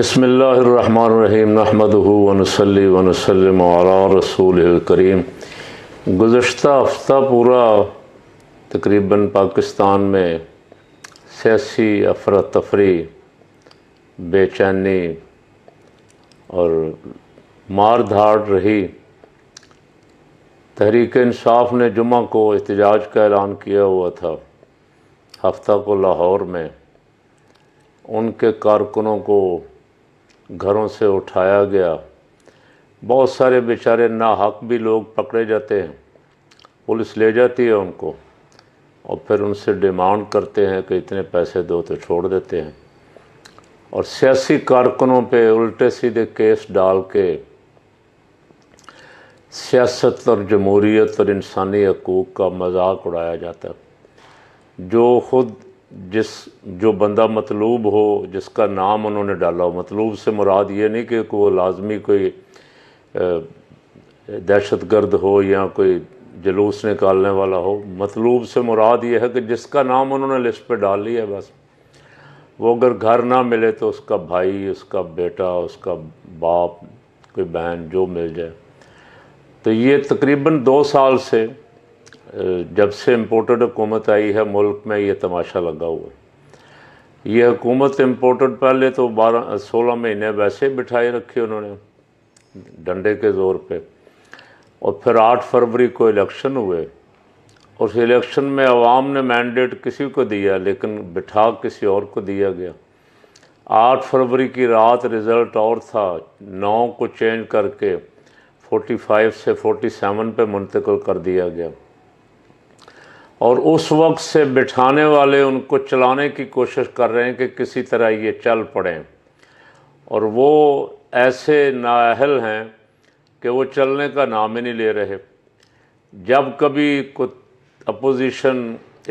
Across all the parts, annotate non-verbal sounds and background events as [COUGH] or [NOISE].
بسم اللہ الرحمن الرحیم نحمد ونسلم علامہ رسول کریم گزشتہ ہفتہ پورا تقریباً پاکستان میں سیاسی افراتفری بے چینی اور مار دھاڑ رہی تحریک انصاف نے جمعہ کو احتجاج کا اعلان کیا ہوا تھا ہفتہ کو لاہور میں ان کے کارکنوں کو گھروں سے اٹھایا گیا بہت سارے بیچارے ناحق بھی لوگ پکڑے جاتے ہیں پولیس لے جاتی ہے ان کو اور پھر ان سے ڈیمانڈ کرتے ہیں کہ اتنے پیسے دو تو چھوڑ دیتے ہیں اور سیاسی کارکنوں پہ الٹے سیدھے کیس ڈال کے سیاست اور جمہوریت اور انسانی حقوق کا مذاق اڑایا جاتا ہے جو خود جس جو بندہ مطلوب ہو جس کا نام انہوں نے ڈالا ہو مطلوب سے مراد یہ نہیں کہ وہ لازمی کوئی دہشت گرد ہو یا کوئی جلوس نکالنے والا ہو مطلوب سے مراد یہ ہے کہ جس کا نام انہوں نے لسٹ پہ ڈال لی ہے بس وہ اگر گھر نہ ملے تو اس کا بھائی اس کا بیٹا اس کا باپ کوئی بہن جو مل جائے تو یہ تقریباً دو سال سے جب سے امپورٹڈ حکومت آئی ہے ملک میں یہ تماشا لگا ہوا ہے یہ حکومت امپورٹڈ پہلے تو بارہ سولہ مہینے ویسے بٹھائے رکھے انہوں نے ڈنڈے کے زور پہ اور پھر آٹھ فروری کو الیکشن ہوئے اور الیکشن میں عوام نے مینڈیٹ کسی کو دیا لیکن بٹھا کسی اور کو دیا گیا آٹھ فروری کی رات رزلٹ اور تھا نو کو چینج کر کے فورٹی فائیو سے فورٹی سیون پہ منتقل کر دیا گیا اور اس وقت سے بٹھانے والے ان کو چلانے کی کوشش کر رہے ہیں کہ کسی طرح یہ چل پڑیں اور وہ ایسے نااہل ہیں کہ وہ چلنے کا نام ہی نہیں لے رہے جب کبھی کوئی اپوزیشن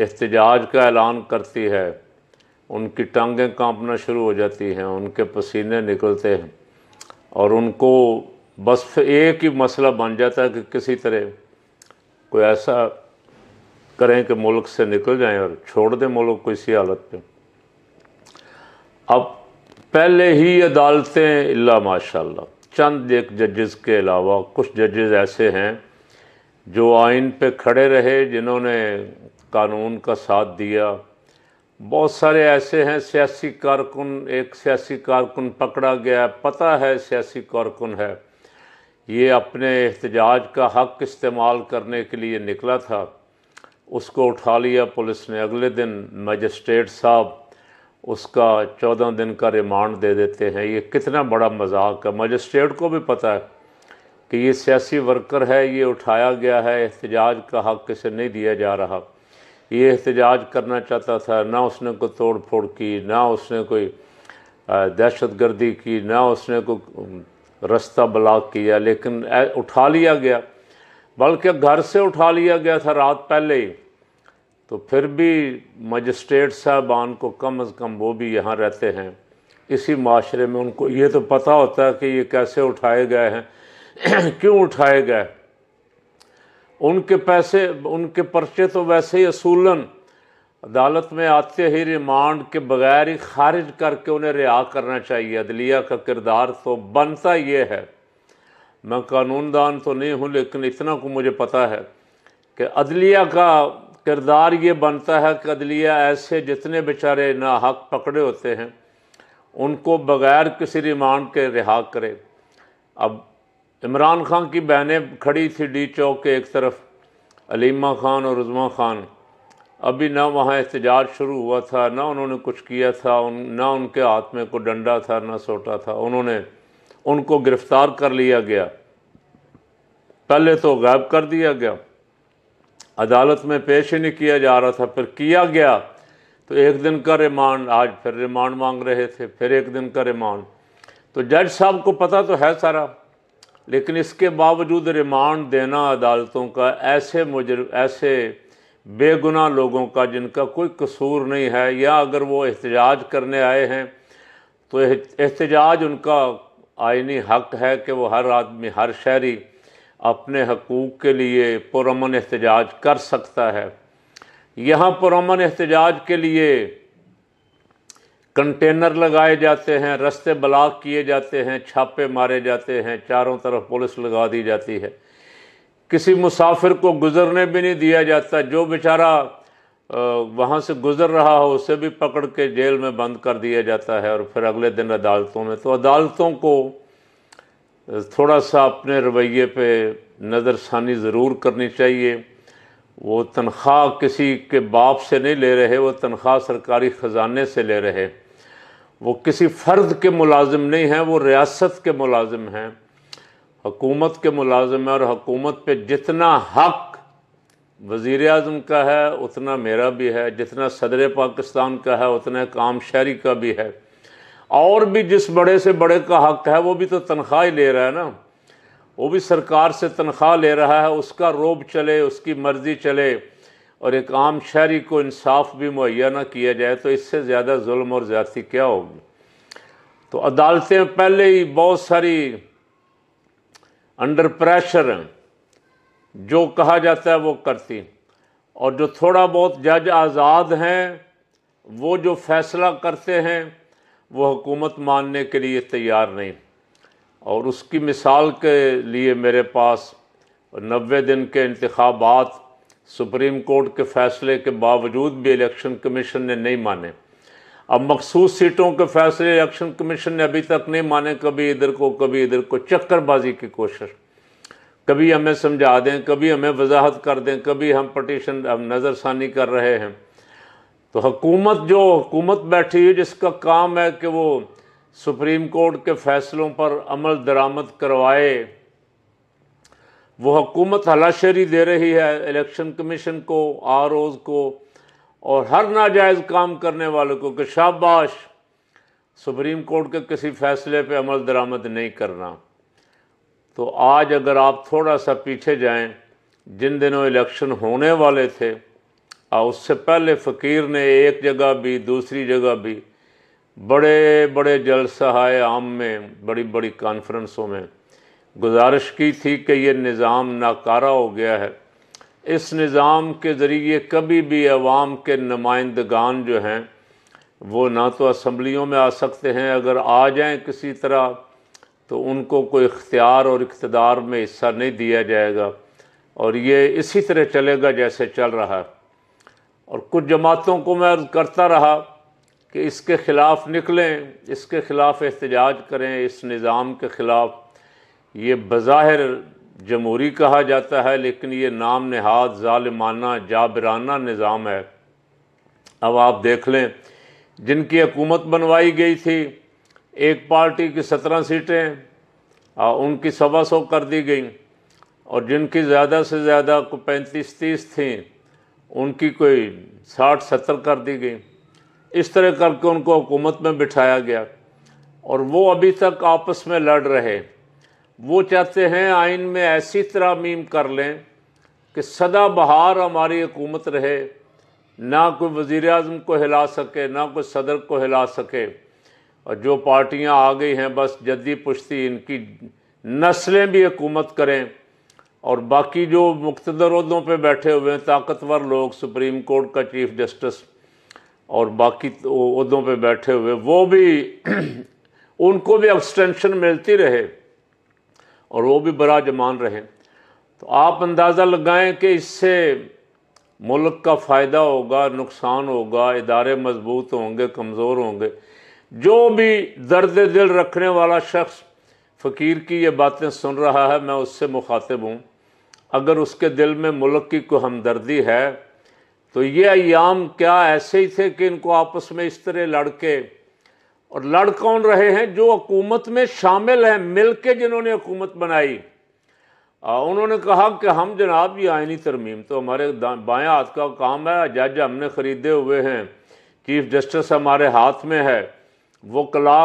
احتجاج کا اعلان کرتی ہے ان کی ٹانگیں کانپنا شروع ہو جاتی ہیں ان کے پسینے نکلتے ہیں اور ان کو بس ایک ہی مسئلہ بن جاتا ہے کہ کسی طرح کوئی ایسا کریں کہ ملک سے نکل جائیں اور چھوڑ دیں ملک کو اسی حالت پہ اب پہلے ہی عدالتیں اللہ ماشاء اللہ چند ایک ججز کے علاوہ کچھ ججز ایسے ہیں جو آئین پہ کھڑے رہے جنہوں نے قانون کا ساتھ دیا بہت سارے ایسے ہیں سیاسی کارکن ایک سیاسی کارکن پکڑا گیا پتہ ہے سیاسی کارکن ہے یہ اپنے احتجاج کا حق استعمال کرنے کے لیے نکلا تھا اس کو اٹھا لیا پولیس نے اگلے دن مجسٹریٹ صاحب اس کا چودہ دن کا ریمانڈ دے دیتے ہیں یہ کتنا بڑا مذاق ہے مجسٹریٹ کو بھی پتا ہے کہ یہ سیاسی ورکر ہے یہ اٹھایا گیا ہے احتجاج کا حق کسے نہیں دیا جا رہا یہ احتجاج کرنا چاہتا تھا نہ اس نے کوئی توڑ پھوڑ کی نہ اس نے کوئی دہشت گردی کی نہ اس نے کوئی رستہ بلاک کیا لیکن اٹھا لیا گیا بلکہ گھر سے اٹھا لیا گیا تھا رات پہلے ہی تو پھر بھی مجسٹریٹ صاحبان کو کم از کم وہ بھی یہاں رہتے ہیں اسی معاشرے میں ان کو یہ تو پتہ ہوتا ہے کہ یہ کیسے اٹھائے گئے ہیں [CLEARS THROAT] کیوں اٹھائے گئے ان کے پیسے ان کے پرچے تو ویسے ہی اصولاً عدالت میں آتے ہی ریمانڈ کے بغیر ہی خارج کر کے انہیں رہا کرنا چاہیے عدلیہ کا کردار تو بنتا یہ ہے میں قانون دان تو نہیں ہوں لیکن اتنا کو مجھے پتہ ہے کہ عدلیہ کا کردار یہ بنتا ہے کہ عدلیہ ایسے جتنے بیچارے ناحق حق پکڑے ہوتے ہیں ان کو بغیر کسی ریمانڈ کے رہا کرے اب عمران خان کی بہنیں کھڑی تھی ڈی چوک کے ایک طرف علیمہ خان اور عظمہ خان ابھی نہ وہاں احتجاج شروع ہوا تھا نہ انہوں نے کچھ کیا تھا نہ ان کے ہاتھ میں کوئی ڈنڈا تھا نہ سوٹا تھا انہوں نے ان کو گرفتار کر لیا گیا پہلے تو غائب کر دیا گیا عدالت میں پیش ہی نہیں کیا جا رہا تھا پھر کیا گیا تو ایک دن کا ریمانڈ آج پھر ریمانڈ مانگ رہے تھے پھر ایک دن کا ریمانڈ تو جج صاحب کو پتہ تو ہے سارا لیکن اس کے باوجود ریمانڈ دینا عدالتوں کا ایسے مجرم ایسے بے گناہ لوگوں کا جن کا کوئی قصور نہیں ہے یا اگر وہ احتجاج کرنے آئے ہیں تو احتجاج ان کا آئینی حق ہے کہ وہ ہر آدمی ہر شہری اپنے حقوق کے لیے پرامن احتجاج کر سکتا ہے یہاں پرامن احتجاج کے لیے کنٹینر لگائے جاتے ہیں رستے بلاک کیے جاتے ہیں چھاپے مارے جاتے ہیں چاروں طرف پولیس لگا دی جاتی ہے کسی مسافر کو گزرنے بھی نہیں دیا جاتا جو بیچارہ وہاں سے گزر رہا ہو اسے بھی پکڑ کے جیل میں بند کر دیا جاتا ہے اور پھر اگلے دن عدالتوں میں تو عدالتوں کو تھوڑا سا اپنے رویے پہ نظر ثانی ضرور کرنی چاہیے وہ تنخواہ کسی کے باپ سے نہیں لے رہے وہ تنخواہ سرکاری خزانے سے لے رہے وہ کسی فرد کے ملازم نہیں ہیں وہ ریاست کے ملازم ہیں حکومت کے ملازم ہیں اور حکومت پہ جتنا حق وزیر اعظم کا ہے اتنا میرا بھی ہے جتنا صدر پاکستان کا ہے اتنا کام شہری کا بھی ہے اور بھی جس بڑے سے بڑے کا حق ہے وہ بھی تو تنخواہ ہی لے رہا ہے نا وہ بھی سرکار سے تنخواہ لے رہا ہے اس کا روب چلے اس کی مرضی چلے اور ایک عام شہری کو انصاف بھی مہیا نہ کیا جائے تو اس سے زیادہ ظلم اور زیادتی کیا ہوگی تو عدالتیں پہلے ہی بہت ساری انڈر پریشر ہیں جو کہا جاتا ہے وہ کرتی اور جو تھوڑا بہت جج آزاد ہیں وہ جو فیصلہ کرتے ہیں وہ حکومت ماننے کے لیے تیار نہیں اور اس کی مثال کے لیے میرے پاس نوے دن کے انتخابات سپریم کورٹ کے فیصلے کے باوجود بھی الیکشن کمیشن نے نہیں مانے اب مخصوص سیٹوں کے فیصلے الیکشن کمیشن نے ابھی تک نہیں مانے کبھی ادھر کو کبھی ادھر کو چکر بازی کی کوشش کبھی ہمیں سمجھا دیں کبھی ہمیں وضاحت کر دیں کبھی ہم پٹیشن ہم نظر ثانی کر رہے ہیں تو حکومت جو حکومت بیٹھی ہے جس کا کام ہے کہ وہ سپریم کورٹ کے فیصلوں پر عمل درآمد کروائے وہ حکومت ہلاشری دے رہی ہے الیکشن کمیشن کو آر اوز کو اور ہر ناجائز کام کرنے والوں کو کہ شاباش سپریم کورٹ کے کسی فیصلے پہ عمل درآمد نہیں کرنا تو آج اگر آپ تھوڑا سا پیچھے جائیں جن دنوں الیکشن ہونے والے تھے اور اس سے پہلے فقیر نے ایک جگہ بھی دوسری جگہ بھی بڑے بڑے جلسہائے عام میں بڑی بڑی کانفرنسوں میں گزارش کی تھی کہ یہ نظام ناکارہ ہو گیا ہے اس نظام کے ذریعے کبھی بھی عوام کے نمائندگان جو ہیں وہ نہ تو اسمبلیوں میں آ سکتے ہیں اگر آ جائیں کسی طرح تو ان کو کوئی اختیار اور اقتدار میں حصہ نہیں دیا جائے گا اور یہ اسی طرح چلے گا جیسے چل رہا ہے اور کچھ جماعتوں کو میں کرتا رہا کہ اس کے خلاف نکلیں اس کے خلاف احتجاج کریں اس نظام کے خلاف یہ بظاہر جمہوری کہا جاتا ہے لیکن یہ نام نہاد ظالمانہ جابرانہ نظام ہے اب آپ دیکھ لیں جن کی حکومت بنوائی گئی تھی ایک پارٹی کی سترہ سیٹیں ان کی سوا سو کر دی گئیں اور جن کی زیادہ سے زیادہ کوئی پینتیس تیس تھیں ان کی کوئی ساٹھ ستر کر دی گئیں اس طرح کر کے ان کو حکومت میں بٹھایا گیا اور وہ ابھی تک آپس میں لڑ رہے وہ چاہتے ہیں آئین میں ایسی ترامیم کر لیں کہ سدا بہار ہماری حکومت رہے نہ کوئی وزیر اعظم کو ہلا سکے نہ کوئی صدر کو ہلا سکے اور جو پارٹیاں آ گئی ہیں بس جدی پشتی ان کی نسلیں بھی حکومت کریں اور باقی جو مقتدر عہدوں پہ بیٹھے ہوئے ہیں طاقتور لوگ سپریم کورٹ کا چیف جسٹس اور باقی عہدوں پہ بیٹھے ہوئے وہ بھی [CLEARS THROAT] ان کو بھی ایکسٹینشن ملتی رہے اور وہ بھی برا جمان رہے تو آپ اندازہ لگائیں کہ اس سے ملک کا فائدہ ہوگا نقصان ہوگا ادارے مضبوط ہوں گے کمزور ہوں گے جو بھی درد دل رکھنے والا شخص فقیر کی یہ باتیں سن رہا ہے میں اس سے مخاطب ہوں اگر اس کے دل میں ملک کی کوئی ہمدردی ہے تو یہ ایام کیا ایسے ہی تھے کہ ان کو آپس میں اس طرح لڑکے اور لڑ کون رہے ہیں جو حکومت میں شامل ہیں مل کے جنہوں نے حکومت بنائی انہوں نے کہا کہ ہم جناب یہ آئینی ترمیم تو ہمارے بائیں ہاتھ کا کام ہے جج ہم نے خریدے ہوئے ہیں چیف جسٹس ہمارے ہاتھ میں ہے وہ کلا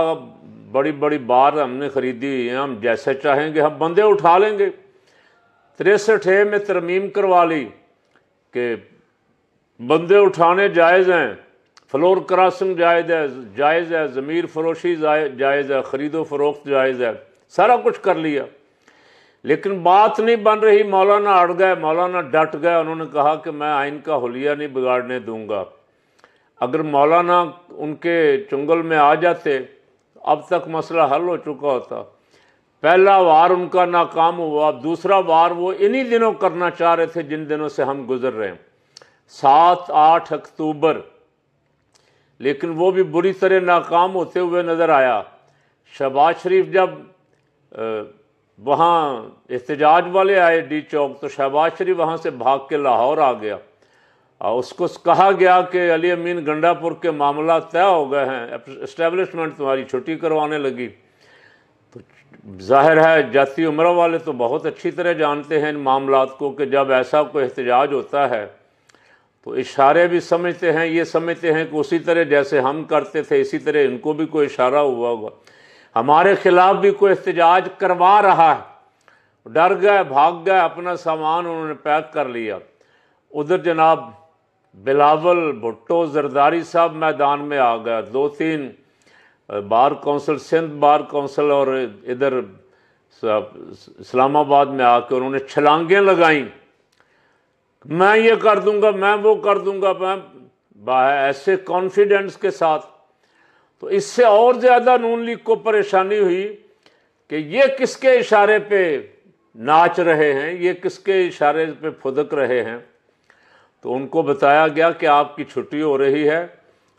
بڑی بڑی بار ہم نے خریدی ہم جیسے چاہیں گے ہم بندے اٹھا لیں گے تریسٹھ اے میں ترمیم کروا لی کہ بندے اٹھانے جائز ہیں فلور کراسنگ جائز ہے جائز ہے ضمیر فروشی جائز ہے خرید و فروخت جائز ہے سارا کچھ کر لیا لیکن بات نہیں بن رہی مولانا اڑ گئے مولانا ڈٹ گئے انہوں نے کہا کہ میں آئین کا حلیہ نہیں بگاڑنے دوں گا اگر مولانا ان کے چنگل میں آ جاتے اب تک مسئلہ حل ہو چکا ہوتا پہلا وار ان کا ناکام ہوا اب دوسرا وار وہ انہی دنوں کرنا چاہ رہے تھے جن دنوں سے ہم گزر رہے ہیں سات آٹھ اکتوبر لیکن وہ بھی بری طرح ناکام ہوتے ہوئے نظر آیا شہباز شریف جب وہاں احتجاج والے آئے ڈی چوک تو شہباز شریف وہاں سے بھاگ کے لاہور آ گیا اور اس کو کہا گیا کہ علی امین گنڈا پور کے معاملات طے ہو گئے ہیں اسٹیبلشمنٹ تمہاری چھٹی کروانے لگی تو ظاہر ہے جاتی عمرہ والے تو بہت اچھی طرح جانتے ہیں ان معاملات کو کہ جب ایسا کوئی احتجاج ہوتا ہے تو اشارے بھی سمجھتے ہیں یہ سمجھتے ہیں کہ اسی طرح جیسے ہم کرتے تھے اسی طرح ان کو بھی کوئی اشارہ ہوا ہوا ہمارے خلاف بھی کوئی احتجاج کروا رہا ہے ڈر گئے بھاگ گئے اپنا سامان انہوں نے پیک کر لیا ادھر جناب بلاول بھٹو زرداری صاحب میدان میں آ گیا دو تین بار کونسل سندھ بار کونسل اور ادھر اسلام آباد میں آ کے انہوں نے چھلانگیں لگائیں میں یہ کر دوں گا میں وہ کر دوں گا میں ایسے کانفیڈنس کے ساتھ تو اس سے اور زیادہ نون لیگ کو پریشانی ہوئی کہ یہ کس کے اشارے پہ ناچ رہے ہیں یہ کس کے اشارے پہ پھدک رہے ہیں تو ان کو بتایا گیا کہ آپ کی چھٹی ہو رہی ہے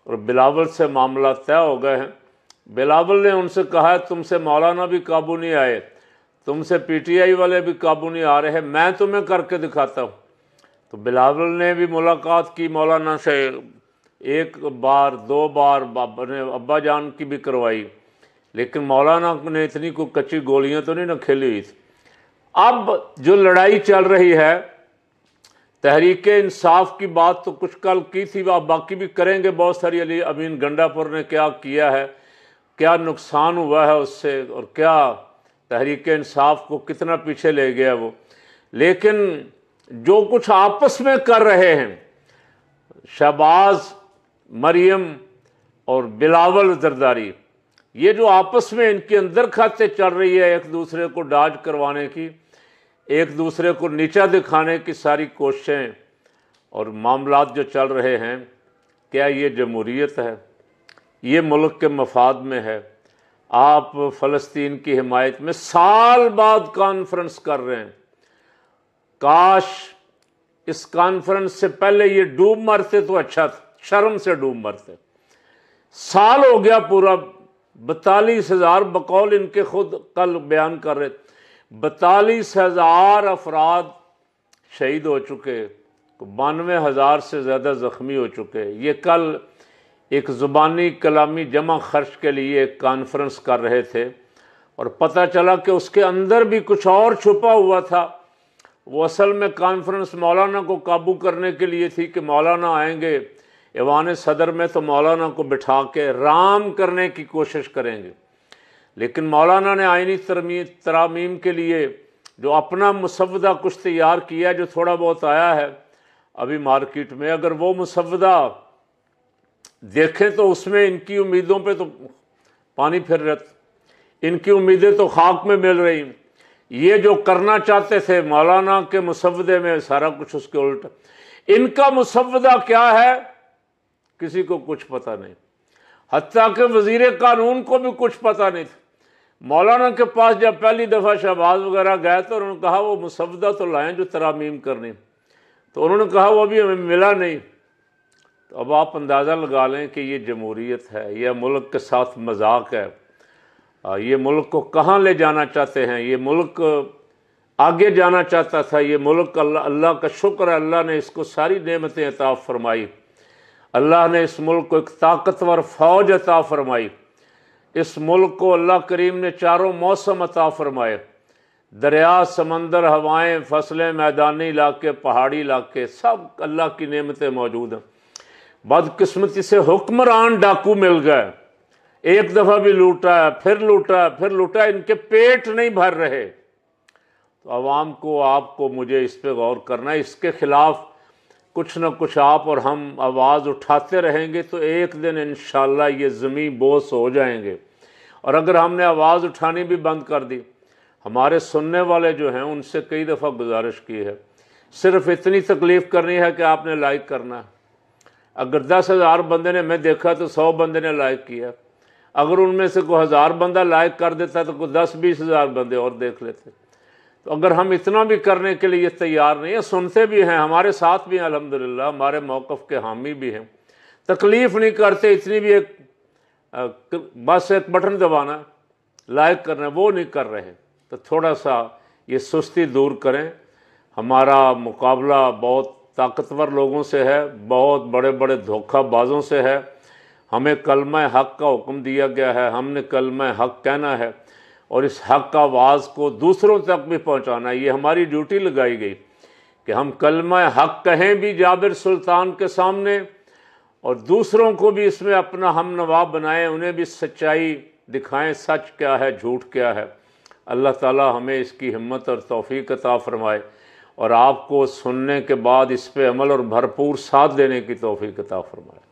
اور بلاول سے معاملہ طے ہو گئے ہیں بلاول نے ان سے کہا ہے تم سے مولانا بھی قابو نہیں آئے تم سے پی ٹی آئی والے بھی قابو نہیں آ رہے ہیں میں تمہیں کر کے دکھاتا ہوں تو بلاول نے بھی ملاقات کی مولانا سے ایک بار دو بار بابا نے ابا جان کی بھی کروائی لیکن مولانا نے اتنی کوئی کچی گولیاں تو نہیں نہ کھیلی ہوئی تھی اب جو لڑائی چل رہی ہے تحریک انصاف کی بات تو کچھ کل کی تھی وہ آپ باقی بھی کریں گے بہت ساری علی امین گنڈا پور نے کیا کیا ہے کیا نقصان ہوا ہے اس سے اور کیا تحریک انصاف کو کتنا پیچھے لے گیا وہ لیکن جو کچھ آپس میں کر رہے ہیں شہباز مریم اور بلاول زرداری یہ جو آپس میں ان کے اندر کھاتے چڑھ رہی ہے ایک دوسرے کو ڈاج کروانے کی ایک دوسرے کو نیچا دکھانے کی ساری کوششیں اور معاملات جو چل رہے ہیں کیا یہ جمہوریت ہے یہ ملک کے مفاد میں ہے آپ فلسطین کی حمایت میں سال بعد کانفرنس کر رہے ہیں کاش اس کانفرنس سے پہلے یہ ڈوب مرتے تو اچھا تھا شرم سے ڈوب مرتے سال ہو گیا پورا بتالیس ہزار بقول ان کے خود کل بیان کر رہے تھے بتالیس ہزار افراد شہید ہو چکے بانوے ہزار سے زیادہ زخمی ہو چکے یہ کل ایک زبانی کلامی جمع خرچ کے لیے ایک کانفرنس کر رہے تھے اور پتہ چلا کہ اس کے اندر بھی کچھ اور چھپا ہوا تھا وہ اصل میں کانفرنس مولانا کو قابو کرنے کے لیے تھی کہ مولانا آئیں گے ایوان صدر میں تو مولانا کو بٹھا کے رام کرنے کی کوشش کریں گے لیکن مولانا نے آئینی ترامیم کے لیے جو اپنا مسودہ کچھ تیار کیا جو تھوڑا بہت آیا ہے ابھی مارکیٹ میں اگر وہ مسودہ دیکھیں تو اس میں ان کی امیدوں پہ تو پانی پھر رہت ان کی امیدیں تو خاک میں مل رہی یہ جو کرنا چاہتے تھے مولانا کے مسودے میں سارا کچھ اس کے الٹ ان کا مسودہ کیا ہے کسی کو کچھ پتہ نہیں حتیٰ کہ وزیر قانون کو بھی کچھ پتہ نہیں تھا مولانا کے پاس جب پہلی دفعہ شہباز وغیرہ گئے تو انہوں نے کہا وہ مسودہ تو لائیں جو ترامیم کرنی تو انہوں نے کہا وہ ابھی ہمیں ملا نہیں تو اب آپ اندازہ لگا لیں کہ یہ جمہوریت ہے یہ ملک کے ساتھ مذاق ہے یہ ملک کو کہاں لے جانا چاہتے ہیں یہ ملک آگے جانا چاہتا تھا یہ ملک اللہ اللہ کا شکر ہے اللہ نے اس کو ساری نعمتیں عطا فرمائی اللہ نے اس ملک کو ایک طاقتور فوج عطا فرمائی اس ملک کو اللہ کریم نے چاروں موسم عطا فرمائے دریا سمندر ہوائیں فصلیں میدانی علاقے پہاڑی علاقے سب اللہ کی نعمتیں موجود ہیں بدقسمتی سے حکمران ڈاکو مل گئے ایک دفعہ بھی لوٹا ہے پھر لوٹا ہے پھر لوٹا ہے ان کے پیٹ نہیں بھر رہے تو عوام کو آپ کو مجھے اس پہ غور کرنا ہے اس کے خلاف کچھ نہ کچھ آپ اور ہم آواز اٹھاتے رہیں گے تو ایک دن انشاءاللہ یہ زمیں بوس ہو جائیں گے اور اگر ہم نے آواز اٹھانی بھی بند کر دی ہمارے سننے والے جو ہیں ان سے کئی دفعہ گزارش کی ہے صرف اتنی تکلیف کرنی ہے کہ آپ نے لائک کرنا ہے اگر دس ہزار بندے نے میں دیکھا تو سو بندے نے لائک کیا اگر ان میں سے کوئی ہزار بندہ لائک کر دیتا تو کوئی دس بیس ہزار بندے اور دیکھ لیتے تو اگر ہم اتنا بھی کرنے کے لیے تیار نہیں ہیں سنتے بھی ہیں ہمارے ساتھ بھی ہیں الحمدللہ ہمارے موقف کے حامی بھی ہیں تکلیف نہیں کرتے اتنی بھی ایک بس ایک بٹن دبانا لائک کرنا وہ نہیں کر رہے تو تھوڑا سا یہ سستی دور کریں ہمارا مقابلہ بہت طاقتور لوگوں سے ہے بہت بڑے بڑے دھوکہ بازوں سے ہے ہمیں کلمہ حق کا حکم دیا گیا ہے ہم نے کلمہ حق کہنا ہے اور اس حق کا آواز کو دوسروں تک بھی پہنچانا ہے یہ ہماری ڈیوٹی لگائی گئی کہ ہم کلمہ حق کہیں بھی جابر سلطان کے سامنے اور دوسروں کو بھی اس میں اپنا ہم نواب بنائیں انہیں بھی سچائی دکھائیں سچ کیا ہے جھوٹ کیا ہے اللہ تعالیٰ ہمیں اس کی ہمت اور توفیق عطا فرمائے اور آپ کو سننے کے بعد اس پہ عمل اور بھرپور ساتھ دینے کی توفیق عطا فرمائے